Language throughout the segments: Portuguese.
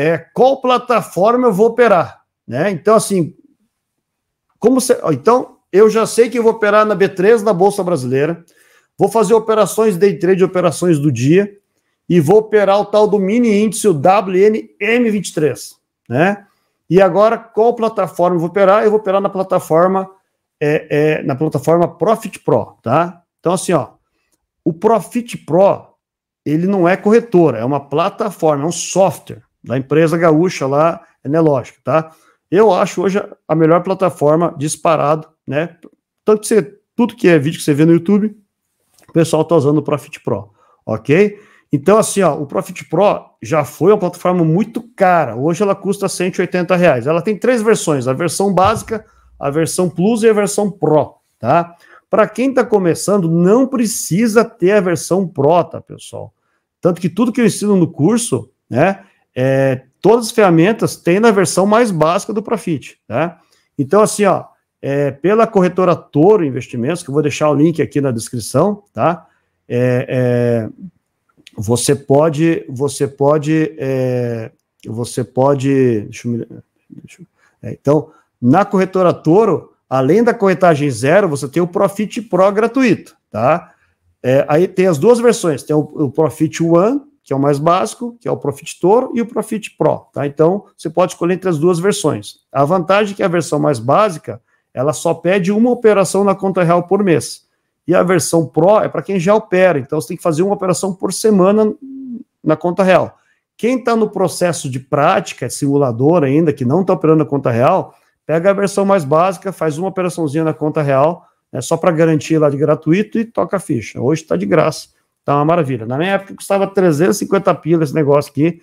é, qual plataforma eu vou operar, né? Então, assim, como se, então eu já sei que eu vou operar na B3 da Bolsa Brasileira, vou fazer operações day trade, operações do dia, e vou operar o tal do mini índice, o WNM23, né? E agora, qual plataforma eu vou operar? Eu vou operar na plataforma é, é, na plataforma Profit Pro, tá? Então, assim, ó, o Profit Pro, ele não é corretora, é uma plataforma, é um software da empresa gaúcha lá, é lógico tá? Eu acho hoje a melhor plataforma disparado, né? Tanto que você, tudo que é vídeo que você vê no YouTube, o pessoal tá usando o Profit Pro, ok? Então, assim, ó, o Profit Pro já foi uma plataforma muito cara. Hoje ela custa 180 reais. Ela tem três versões: a versão básica, a versão Plus e a versão Pro, tá? Para quem está começando, não precisa ter a versão Pro, tá, pessoal? Tanto que tudo que eu ensino no curso, né? é, todas as ferramentas têm na versão mais básica do Profit, tá? Então, assim, ó, é, pela corretora Toro Investimentos, que eu vou deixar o link aqui na descrição, tá? É, é você pode, você pode, é, você pode, deixa eu, deixa eu, é, então, na corretora Toro, além da corretagem zero, você tem o Profit Pro gratuito, tá? aí tem as duas versões, tem o, o Profit One, que é o mais básico, que é o Profit Tor e o Profit Pro, tá? Então, você pode escolher entre as duas versões. A vantagem é que a versão mais básica, ela só pede uma operação na conta real por mês. E a versão Pro é para quem já opera, então você tem que fazer uma operação por semana na conta real. Quem está no processo de prática, simulador ainda, que não está operando na conta real, pega a versão mais básica, faz uma operaçãozinha na conta real, né, só para garantir lá de gratuito e toca a ficha. Hoje está de graça. Tá uma maravilha. Na minha época custava 350 pila esse negócio aqui.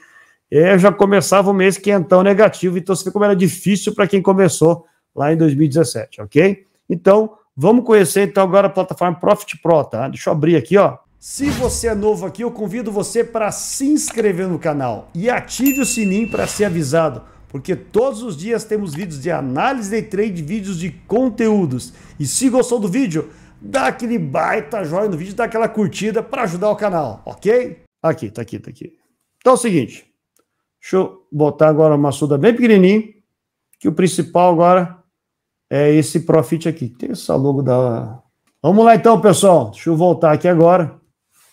É, eu já começava o mês quentão negativo, então você vê como era difícil para quem começou lá em 2017, ok? Então, vamos conhecer então agora a plataforma Profit Pro, tá? Deixa eu abrir aqui, ó. Se você é novo aqui, eu convido você para se inscrever no canal e ative o sininho para ser avisado, porque todos os dias temos vídeos de análise de trade, vídeos de conteúdos. E se gostou do vídeo, dá aquele baita joinha no vídeo, dá aquela curtida para ajudar o canal, ok? Aqui, tá aqui, tá aqui. Então é o seguinte, deixa eu botar agora uma suda bem pequenininho, que o principal agora é esse Profit aqui. Tem essa logo da... Vamos lá então, pessoal. Deixa eu voltar aqui agora,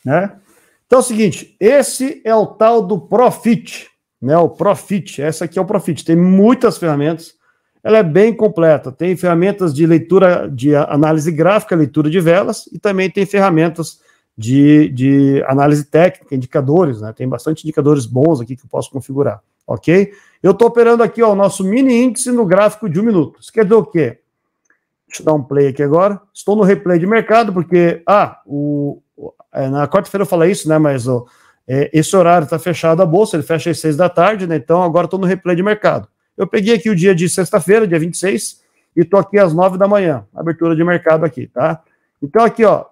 né? Então é o seguinte, esse é o tal do Profit, né? O Profit, essa aqui é o Profit. Tem muitas ferramentas, ela é bem completa. Tem ferramentas de leitura, de análise gráfica, leitura de velas, e também tem ferramentas de, de análise técnica, indicadores, né? Tem bastante indicadores bons aqui que eu posso configurar, ok? Eu estou operando aqui ó, o nosso mini índice no gráfico de um minuto. Isso quer dizer o quê? Deixa eu dar um play aqui agora. Estou no replay de mercado, porque, ah, o, é, na quarta-feira eu falei isso, né? Mas ó, é, esse horário está fechado a bolsa, ele fecha às seis da tarde, né? Então agora estou no replay de mercado. Eu peguei aqui o dia de sexta-feira, dia 26, e tô aqui às 9 da manhã, abertura de mercado aqui, tá? Então aqui, ó,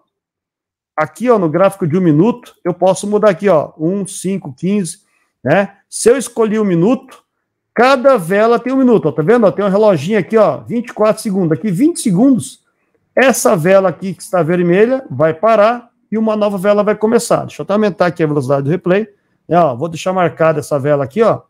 aqui, ó, no gráfico de um minuto, eu posso mudar aqui, ó, 1, 5, 15, né? Se eu escolhi um minuto, cada vela tem um minuto, ó, tá vendo? Ó, tem um reloginho aqui, ó, 24 segundos. Aqui, 20 segundos, essa vela aqui que está vermelha vai parar e uma nova vela vai começar. Deixa eu até aumentar aqui a velocidade do replay. É, ó, vou deixar marcada essa vela aqui, ó,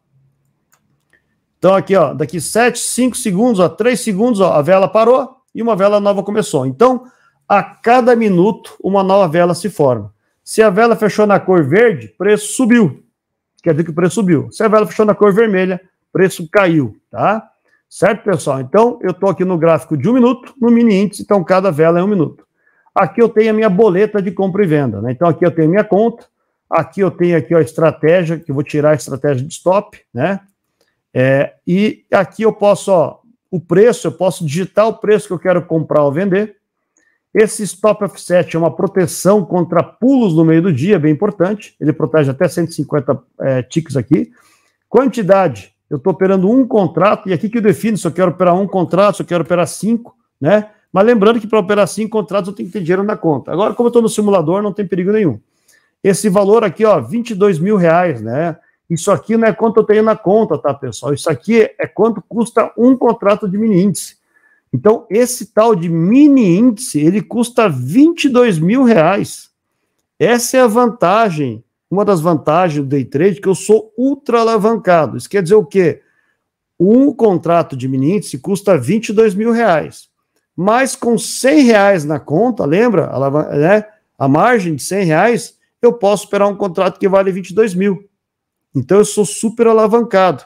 então, aqui, ó, daqui 7, 5 segundos, ó, 3 segundos, ó, a vela parou e uma vela nova começou. Então, a cada minuto, uma nova vela se forma. Se a vela fechou na cor verde, preço subiu. Quer dizer que o preço subiu. Se a vela fechou na cor vermelha, preço caiu, tá? Certo, pessoal? Então, eu estou aqui no gráfico de um minuto, no mini índice, então cada vela é um minuto. Aqui eu tenho a minha boleta de compra e venda, né? Então, aqui eu tenho minha conta, aqui eu tenho aqui a estratégia, que eu vou tirar a estratégia de stop, né? É, e aqui eu posso, ó, o preço, eu posso digitar o preço que eu quero comprar ou vender. Esse stop offset é uma proteção contra pulos no meio do dia, bem importante. Ele protege até 150 é, ticks aqui. Quantidade, eu estou operando um contrato, e aqui que eu defino se eu quero operar um contrato, se eu quero operar cinco, né? Mas lembrando que para operar cinco contratos eu tenho que ter dinheiro na conta. Agora, como eu estou no simulador, não tem perigo nenhum. Esse valor aqui, ó, 22 mil reais, né? Isso aqui não é quanto eu tenho na conta, tá, pessoal? Isso aqui é quanto custa um contrato de mini índice. Então, esse tal de mini índice, ele custa 22 mil reais. Essa é a vantagem, uma das vantagens do day trade, que eu sou ultra alavancado. Isso quer dizer o quê? Um contrato de mini índice custa 22 mil reais. Mas com 100 reais na conta, lembra? A, né? a margem de 100 reais, eu posso operar um contrato que vale 22 mil. Então eu sou super alavancado.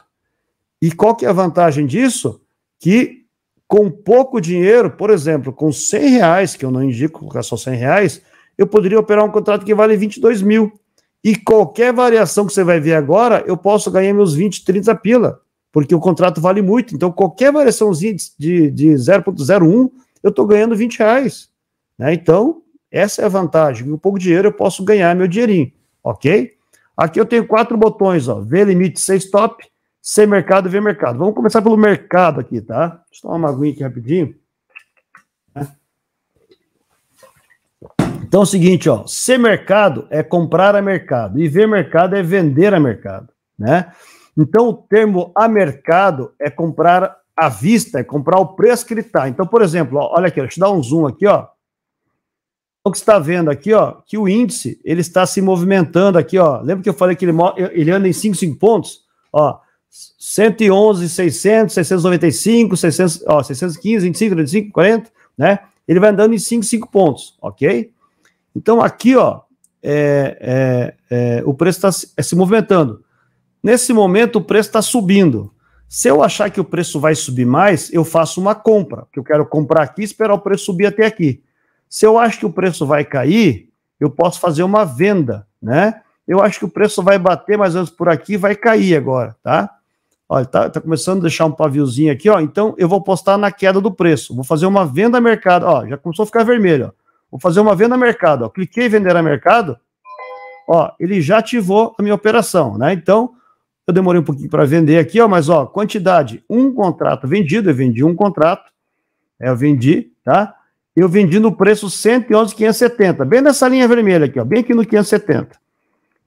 E qual que é a vantagem disso? Que com pouco dinheiro, por exemplo, com 100 reais, que eu não indico colocar só 100 reais, eu poderia operar um contrato que vale 22 mil. E qualquer variação que você vai ver agora, eu posso ganhar meus 20, 30 pila, porque o contrato vale muito. Então, qualquer variaçãozinha de, de 0,01, eu estou ganhando 20 reais. Né? Então, essa é a vantagem. Com pouco dinheiro, eu posso ganhar meu dinheirinho, ok? Aqui eu tenho quatro botões, ó, ver limite, ser stop, ser mercado, ver mercado. Vamos começar pelo mercado aqui, tá? Deixa eu tomar uma aguinha aqui rapidinho. Então é o seguinte, ó, ser mercado é comprar a mercado e ver mercado é vender a mercado, né? Então o termo a mercado é comprar à vista, é comprar o preço que ele tá. Então, por exemplo, ó, olha aqui, deixa eu dar um zoom aqui, ó. Então, o que está vendo aqui, ó, que o índice ele está se movimentando aqui, ó. Lembra que eu falei que ele, ele anda em 5, 5 pontos? Ó, 111, 600, 695, 600, ó, 615, 25, 35, 40, né? Ele vai andando em 5, 5 pontos, ok? Então aqui, ó, é, é, é, o preço está se, é se movimentando. Nesse momento, o preço está subindo. Se eu achar que o preço vai subir mais, eu faço uma compra, que eu quero comprar aqui e esperar o preço subir até aqui. Se eu acho que o preço vai cair, eu posso fazer uma venda, né? Eu acho que o preço vai bater mais ou menos por aqui, vai cair agora, tá? Olha, tá, tá começando a deixar um paviozinho aqui, ó. Então eu vou postar na queda do preço. Vou fazer uma venda a mercado, ó. Já começou a ficar vermelho, ó. Vou fazer uma venda a mercado, ó. Cliquei em vender a mercado, ó. Ele já ativou a minha operação, né? Então eu demorei um pouquinho para vender aqui, ó. Mas ó, quantidade, um contrato vendido. Eu vendi um contrato, né? eu vendi, tá? eu vendi no preço 111,570, bem nessa linha vermelha aqui, ó, bem aqui no 570.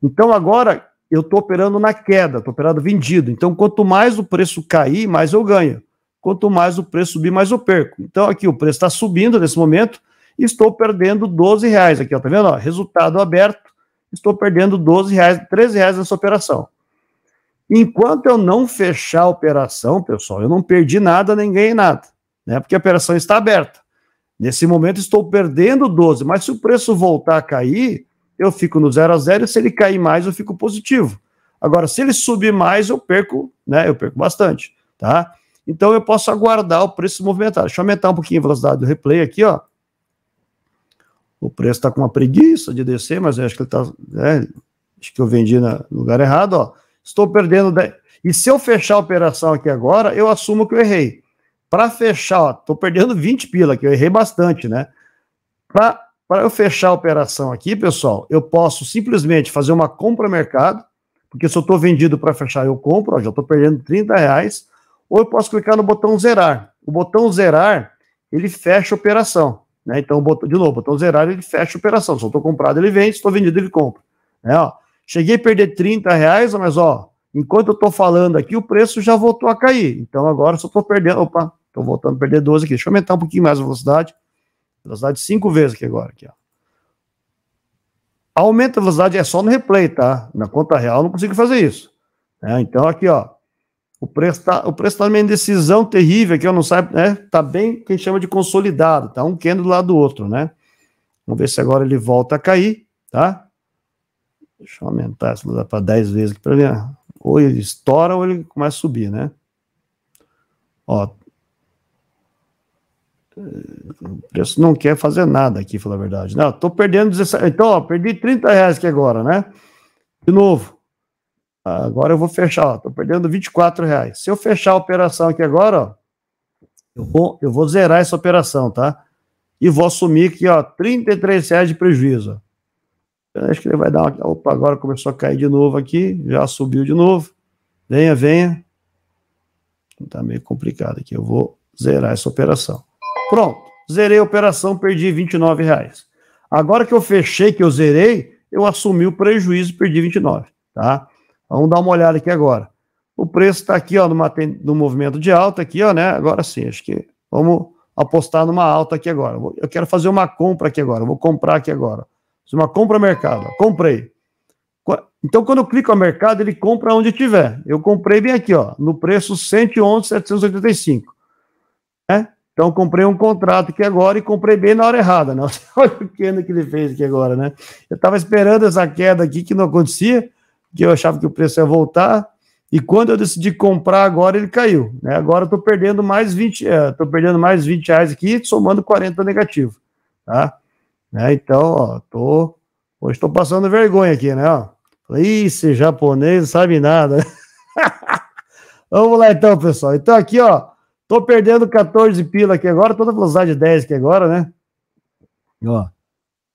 Então agora eu estou operando na queda, estou operando vendido. Então quanto mais o preço cair, mais eu ganho. Quanto mais o preço subir, mais eu perco. Então aqui o preço está subindo nesse momento e estou perdendo 12 reais aqui, ó, tá vendo? Ó, resultado aberto, estou perdendo 12 reais, 13 reais nessa operação. Enquanto eu não fechar a operação, pessoal, eu não perdi nada nem ganhei nada, né? Porque a operação está aberta. Nesse momento estou perdendo 12, mas se o preço voltar a cair, eu fico no 0 a 0 e se ele cair mais, eu fico positivo. Agora, se ele subir mais, eu perco, né? Eu perco bastante, tá? Então eu posso aguardar o preço movimentar. Deixa eu aumentar um pouquinho a velocidade do replay aqui, ó. O preço está com uma preguiça de descer, mas eu acho que ele está. Né? Acho que eu vendi no lugar errado, ó. Estou perdendo. 10. E se eu fechar a operação aqui agora, eu assumo que eu errei. Para fechar, ó, tô perdendo 20 pila que eu errei bastante, né? Para eu fechar a operação aqui, pessoal, eu posso simplesmente fazer uma compra mercado, porque se eu estou vendido para fechar, eu compro, ó, já estou perdendo 30 reais, ou eu posso clicar no botão zerar. O botão zerar, ele fecha a operação. Né? Então, de novo, o botão zerar, ele fecha a operação. Se eu estou comprado, ele vende, se estou vendido, ele compra. Né? Ó, cheguei a perder 30 reais, mas ó, enquanto eu estou falando aqui, o preço já voltou a cair. Então, agora, eu eu estou perdendo... Opa, Estou voltando a perder 12 aqui. Deixa eu aumentar um pouquinho mais a velocidade. Velocidade 5 vezes aqui agora. Aqui, ó. Aumenta a velocidade é só no replay, tá? Na conta real não consigo fazer isso. É, então aqui, ó. O preço está o preço tá numa indecisão terrível aqui, eu não sabe, né? Tá bem gente chama de consolidado, tá um quendo do lado do outro, né? Vamos ver se agora ele volta a cair, tá? Deixa eu aumentar essa para 10 vezes aqui para ver. Ou ele estoura ou ele começa a subir, né? Ó, o preço não quer fazer nada aqui, falar a verdade. Não, né? tô perdendo 17. Então, ó, perdi 30 reais aqui agora, né? De novo. Agora eu vou fechar, ó, tô perdendo 24 reais. Se eu fechar a operação aqui agora, ó, eu vou, eu vou zerar essa operação, tá? E vou assumir aqui, ó, 33 reais de prejuízo. Eu acho que ele vai dar uma. Opa, agora começou a cair de novo aqui, já subiu de novo. Venha, venha. Tá meio complicado aqui. Eu vou zerar essa operação. Pronto, zerei a operação, perdi 29 reais. Agora que eu fechei, que eu zerei, eu assumi o prejuízo, e perdi 29, tá? Vamos dar uma olhada aqui agora. O preço está aqui, ó, numa, movimento de alta aqui, ó, né? Agora sim, acho que vamos apostar numa alta aqui agora. Eu quero fazer uma compra aqui agora, vou comprar aqui agora. Uma compra mercado, comprei. Então, quando eu clico no mercado, ele compra onde tiver. Eu comprei bem aqui, ó, no preço 111,785. Né? Então, comprei um contrato aqui agora e comprei bem na hora errada, né? Olha o que ele fez aqui agora, né? Eu estava esperando essa queda aqui que não acontecia, que eu achava que o preço ia voltar, e quando eu decidi comprar agora, ele caiu, né? Agora eu tô perdendo mais 20, é, eh, perdendo mais 20 reais aqui, somando 40 negativo, tá? Né? Então, ó, tô, hoje estou passando vergonha aqui, né? Falei, esse japonês não sabe nada, Vamos lá então, pessoal. Então aqui, ó, Tô perdendo 14 pila aqui agora, toda velocidade 10 aqui agora, né? Ó,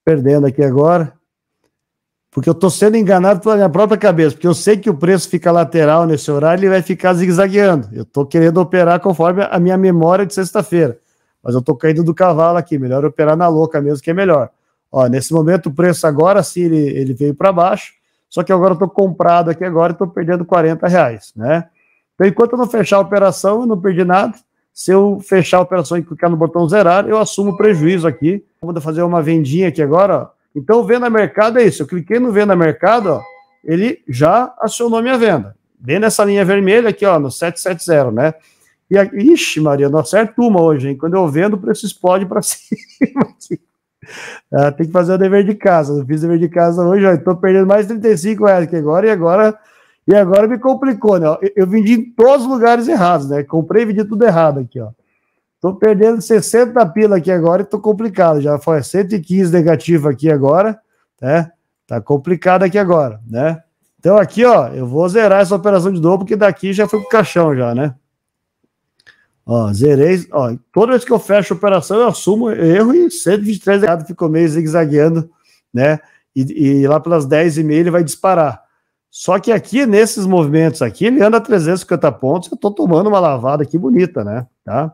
perdendo aqui agora. Porque eu tô sendo enganado pela minha própria cabeça, porque eu sei que o preço fica lateral nesse horário, ele vai ficar zigue-zagueando. Eu tô querendo operar conforme a minha memória de sexta-feira. Mas eu tô caindo do cavalo aqui, melhor operar na louca mesmo, que é melhor. Ó, nesse momento o preço agora sim ele, ele veio para baixo, só que agora eu estou comprado aqui agora e estou perdendo 40 reais, né? Então, enquanto eu não fechar a operação, eu não perdi nada. Se eu fechar a operação e clicar no botão zerar, eu assumo o prejuízo aqui. Vou fazer uma vendinha aqui agora. Ó. Então, venda mercado é isso. Eu cliquei no venda mercado, ó, ele já acionou minha venda. Bem nessa linha vermelha aqui, ó, no 770, né? E a... Ixi, Maria, não acerta uma hoje, hein? Quando eu vendo, o preço explode para cima aqui. Ah, tem que fazer o dever de casa. Eu fiz o dever de casa hoje, ó. Estou perdendo mais 35 reais aqui agora e agora e agora me complicou, né? Eu, eu vendi em todos os lugares errados, né? Comprei e vendi tudo errado aqui, ó. Tô perdendo 60 pila aqui agora e tô complicado. Já foi 115 negativo aqui agora, né? Tá complicado aqui agora, né? Então aqui, ó, eu vou zerar essa operação de novo, porque daqui já foi pro caixão já, né? Ó, zerei, ó, toda vez que eu fecho a operação, eu assumo erro e 123 errado ficou meio zigue-zagueando, né? E, e lá pelas 10 e meia ele vai disparar. Só que aqui, nesses movimentos aqui, ele anda 350 pontos, eu tô tomando uma lavada aqui bonita, né? Tá?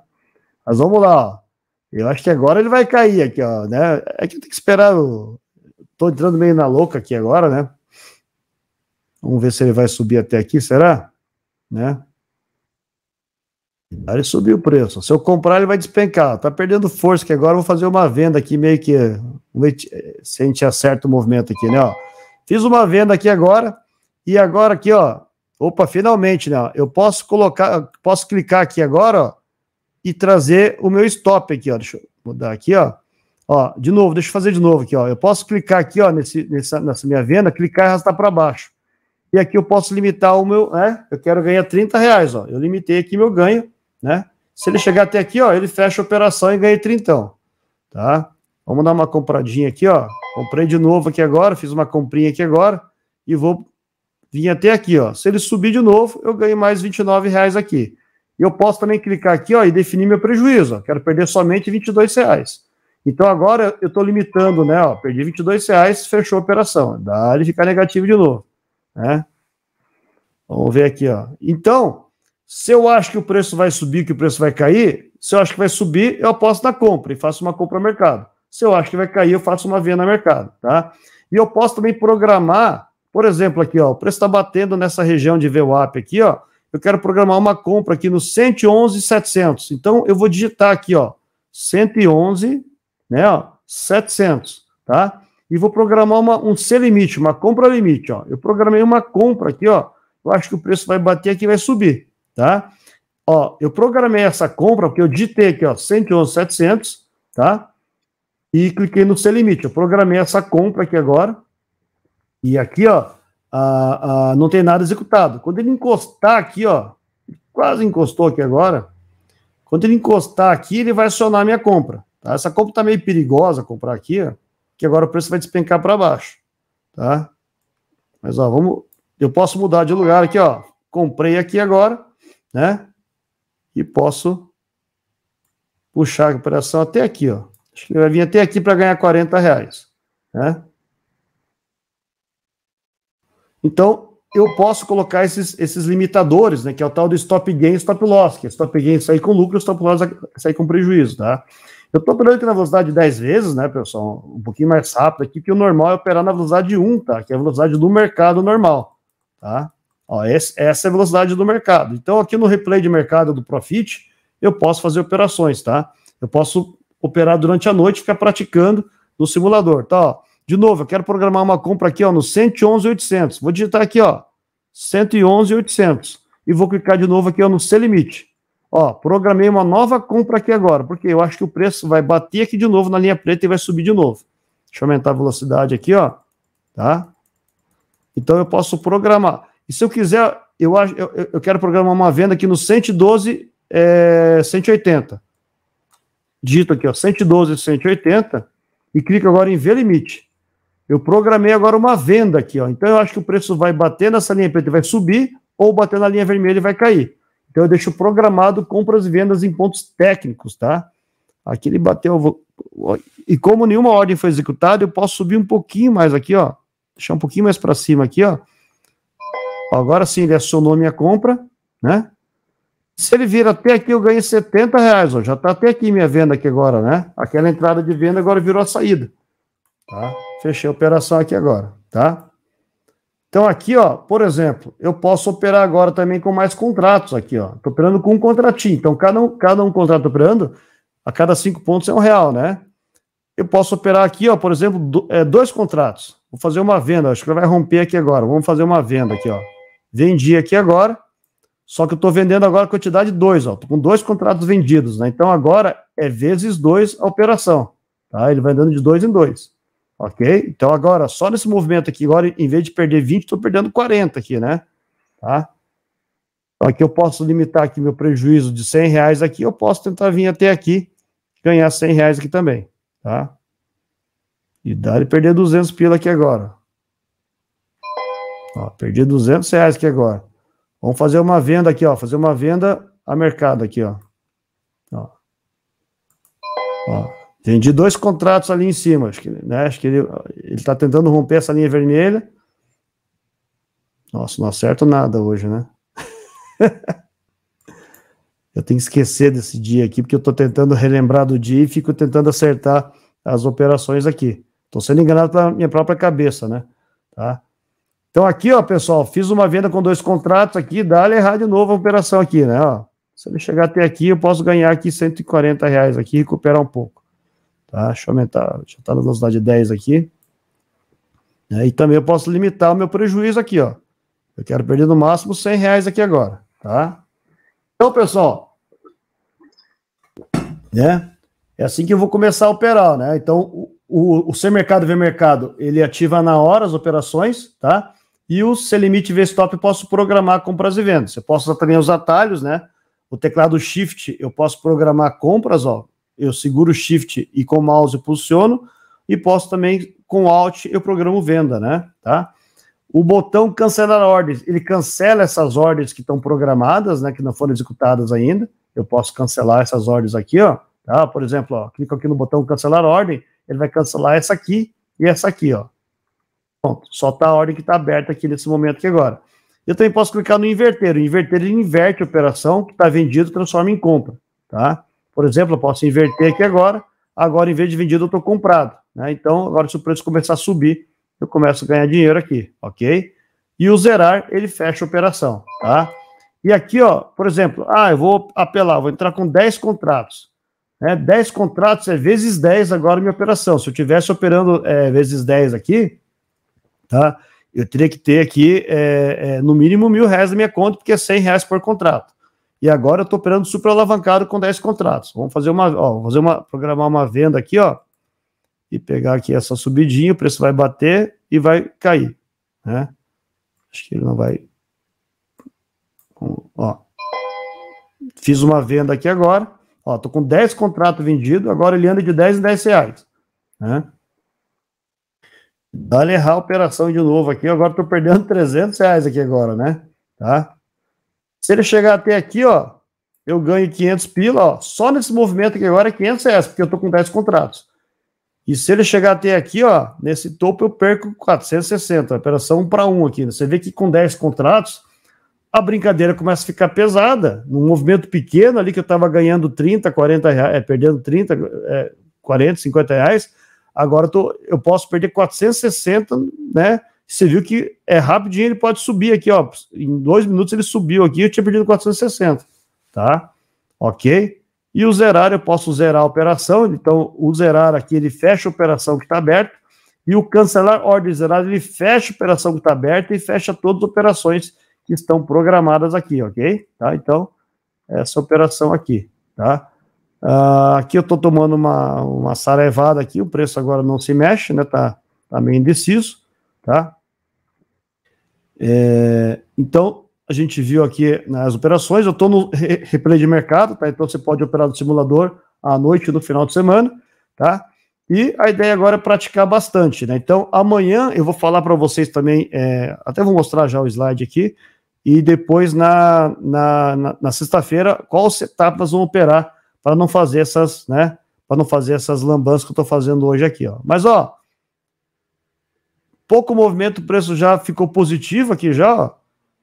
Mas vamos lá, ó. Eu acho que agora ele vai cair aqui, ó, né? É que eu tenho que esperar o... Tô entrando meio na louca aqui agora, né? Vamos ver se ele vai subir até aqui, será? Né? Ah, ele subiu o preço. Se eu comprar, ele vai despencar. Tá perdendo força, que agora eu vou fazer uma venda aqui, meio que. Eh, se a gente eh, acerta o movimento aqui, né? Ó, fiz uma venda aqui agora. E agora aqui, ó. Opa, finalmente, né? Eu posso colocar, posso clicar aqui agora, ó, e trazer o meu stop aqui, ó. Deixa eu mudar aqui, ó. Ó, de novo, deixa eu fazer de novo aqui, ó. Eu posso clicar aqui, ó, nesse, nessa, nessa minha venda, clicar e arrastar para baixo. E aqui eu posso limitar o meu, né? Eu quero ganhar 30 reais, ó. Eu limitei aqui meu ganho, né? Se ele chegar até aqui, ó, ele fecha a operação e ganha 30, tá? Vamos dar uma compradinha aqui, ó. Comprei de novo aqui agora, fiz uma comprinha aqui agora e vou vinha até aqui, ó. Se ele subir de novo, eu ganho mais 29 reais aqui. E eu posso também clicar aqui, ó, e definir meu prejuízo. Ó. Quero perder somente 22 reais. Então agora eu estou limitando, né? Ó, perdi 22 reais, fechou a operação. Dá ele ficar negativo de novo, né? Vamos ver aqui, ó. Então, se eu acho que o preço vai subir, que o preço vai cair, se eu acho que vai subir, eu aposto na compra e faço uma compra ao mercado. Se eu acho que vai cair, eu faço uma venda ao mercado, tá? E eu posso também programar por exemplo, aqui, ó, o preço está batendo nessa região de VWAP aqui, ó. Eu quero programar uma compra aqui no 111.700. Então, eu vou digitar aqui, ó, 111, né, ó, 700, tá? E vou programar uma, um C-limite, uma compra limite, ó. Eu programei uma compra aqui, ó. Eu acho que o preço vai bater aqui vai subir, tá? Ó, eu programei essa compra porque eu digitei aqui, ó, 111.700, tá? E cliquei no C-limite. Eu programei essa compra aqui agora, e aqui, ó, a, a, não tem nada executado. Quando ele encostar aqui, ó, quase encostou aqui agora. Quando ele encostar aqui, ele vai acionar a minha compra. Tá? Essa compra tá meio perigosa comprar aqui, ó, que agora o preço vai despencar para baixo, tá? Mas ó, vamos, eu posso mudar de lugar aqui, ó. Comprei aqui agora, né? E posso puxar a operação até aqui, ó. Acho que ele vai vir até aqui para ganhar 40 reais, né? Então, eu posso colocar esses, esses limitadores, né, que é o tal do stop gain e stop loss, que é stop gain sair com lucro, stop loss sair com prejuízo, tá? Eu estou operando aqui na velocidade de 10 vezes, né, pessoal, um pouquinho mais rápido aqui, que o normal é operar na velocidade de 1, tá? Que é a velocidade do mercado normal, tá? Ó, esse, essa é a velocidade do mercado. Então, aqui no replay de mercado do Profit, eu posso fazer operações, tá? Eu posso operar durante a noite, ficar praticando no simulador, tá? Ó, de novo, eu quero programar uma compra aqui ó, no 111,800. Vou digitar aqui, ó, 111,800. E vou clicar de novo aqui ó, no C limite. Ó, programei uma nova compra aqui agora, porque eu acho que o preço vai bater aqui de novo na linha preta e vai subir de novo. Deixa eu aumentar a velocidade aqui, ó. Tá? Então eu posso programar. E se eu quiser, eu, acho, eu, eu quero programar uma venda aqui no 112, é, 180. Dito aqui, ó, 112, 180. E clico agora em ver limite. Eu programei agora uma venda aqui, ó. Então eu acho que o preço vai bater nessa linha preta, vai subir, ou bater na linha vermelha e vai cair. Então eu deixo programado compras e vendas em pontos técnicos, tá? Aqui ele bateu. Vou... E como nenhuma ordem foi executada, eu posso subir um pouquinho mais aqui, ó. Deixar um pouquinho mais para cima aqui, ó. Agora sim, ele acionou minha compra, né? Se ele vir até aqui, eu ganhei 70 reais, ó. Já tá até aqui minha venda aqui agora, né? Aquela entrada de venda agora virou a saída. Tá? Fechei a operação aqui agora, tá? Então aqui, ó, por exemplo, eu posso operar agora também com mais contratos aqui, ó. Estou operando com um contratinho. Então cada um, cada um contrato operando, a cada cinco pontos é um real, né? Eu posso operar aqui, ó, por exemplo, do, é, dois contratos. Vou fazer uma venda, acho que vai romper aqui agora. Vamos fazer uma venda aqui, ó. Vendi aqui agora, só que eu estou vendendo agora a quantidade dois ó. Tô com dois contratos vendidos, né? Então agora é vezes dois a operação, tá? Ele vai dando de dois em dois. Ok? Então agora, só nesse movimento aqui, agora, em vez de perder 20, estou perdendo 40 aqui, né? Tá? Então aqui eu posso limitar aqui meu prejuízo de 100 reais aqui, eu posso tentar vir até aqui, ganhar 100 reais aqui também, tá? E dar e perder 200 pila aqui agora. Ó, perdi 200 reais aqui agora. Vamos fazer uma venda aqui, ó. Fazer uma venda a mercado aqui, ó. Ó. ó. Vendi dois contratos ali em cima. Acho que, né, acho que ele está tentando romper essa linha vermelha. Nossa, não acerto nada hoje, né? eu tenho que esquecer desse dia aqui, porque eu estou tentando relembrar do dia e fico tentando acertar as operações aqui. Estou sendo enganado pela minha própria cabeça, né? Tá? Então aqui, ó, pessoal, fiz uma venda com dois contratos aqui, dá-lhe errar de novo a operação aqui, né? Ó, se ele chegar até aqui, eu posso ganhar aqui 140 reais aqui, recuperar um pouco. Tá? Deixa eu aumentar, já está na velocidade 10 aqui. É, e também eu posso limitar o meu prejuízo aqui, ó. Eu quero perder no máximo 100 reais aqui agora, tá? Então, pessoal, né? É assim que eu vou começar a operar, né? Então, o, o, o ser mercado ver mercado, ele ativa na hora as operações, tá? E o ser limite ver stop eu posso programar compras e vendas. Eu posso também os atalhos, né? O teclado shift eu posso programar compras, ó eu seguro Shift e com o mouse posiciono, e posso também, com Alt, eu programo venda, né? Tá? O botão cancelar ordens, ele cancela essas ordens que estão programadas, né, que não foram executadas ainda. Eu posso cancelar essas ordens aqui, ó. Tá? Por exemplo, ó, clico aqui no botão cancelar ordem, ele vai cancelar essa aqui e essa aqui, ó. Pronto, só tá a ordem que está aberta aqui nesse momento aqui agora. Eu também posso clicar no inverter. O inverter ele inverte a operação que está vendido, transforma em compra, tá? Por exemplo, eu posso inverter aqui agora, agora em vez de vendido eu estou comprado. Né? Então, agora se o preço começar a subir, eu começo a ganhar dinheiro aqui, ok? E o zerar, ele fecha a operação, tá? E aqui, ó, por exemplo, ah, eu vou apelar, vou entrar com 10 contratos. Né? 10 contratos é vezes 10 agora minha operação. Se eu estivesse operando é, vezes 10 aqui, tá? Eu teria que ter aqui, é, é, no mínimo, mil reais na minha conta, porque é 100 reais por contrato. E agora eu estou operando super alavancado com 10 contratos. Vamos fazer uma, ó, fazer uma, programar uma venda aqui, ó, e pegar aqui essa subidinha, o preço vai bater e vai cair, né? Acho que ele não vai. Ó, fiz uma venda aqui agora, ó, estou com 10 contratos vendidos, agora ele anda de 10 em 10 reais, né? Dá errar a operação de novo aqui, agora estou perdendo 300 reais aqui agora, né? Tá? Se ele chegar até aqui, ó, eu ganho 500 pila, ó, só nesse movimento aqui agora é 500 reais, porque eu tô com 10 contratos. E se ele chegar até aqui, ó, nesse topo eu perco 460, operação 1 para 1 aqui. Né? Você vê que com 10 contratos, a brincadeira começa a ficar pesada. Num movimento pequeno ali que eu tava ganhando 30, 40 reais, é, perdendo 30, é, 40, 50 reais, agora eu, tô, eu posso perder 460, né? Você viu que é rapidinho, ele pode subir aqui, ó. Em dois minutos ele subiu aqui, eu tinha perdido 460, tá? Ok? E o zerar, eu posso zerar a operação, então o zerar aqui, ele fecha a operação que está aberta, e o cancelar ordem zerada, ele fecha a operação que está aberta e fecha todas as operações que estão programadas aqui, ok? Tá? Então, essa operação aqui, tá? Uh, aqui eu estou tomando uma, uma sarevada aqui, o preço agora não se mexe, né? Tá, tá meio indeciso, tá? É, então, a gente viu aqui nas operações, eu estou no replay de mercado, tá? Então você pode operar no simulador à noite no final de semana, tá? E a ideia agora é praticar bastante, né? Então amanhã eu vou falar para vocês também, é, até vou mostrar já o slide aqui, e depois na, na, na, na sexta-feira, quais etapas vão operar para não fazer essas, né? Para não fazer essas lambanças que eu estou fazendo hoje aqui, ó. Mas ó, pouco movimento, o preço já ficou positivo aqui já, ó.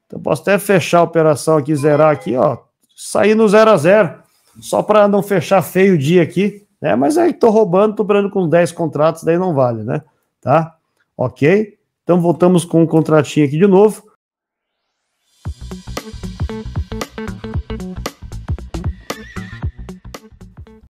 Então posso até fechar a operação aqui, zerar aqui, ó. Sair no 0 a 0 só para não fechar feio o dia aqui, né? Mas aí tô roubando, tô brando com 10 contratos, daí não vale, né? Tá? OK? Então voltamos com o um contratinho aqui de novo.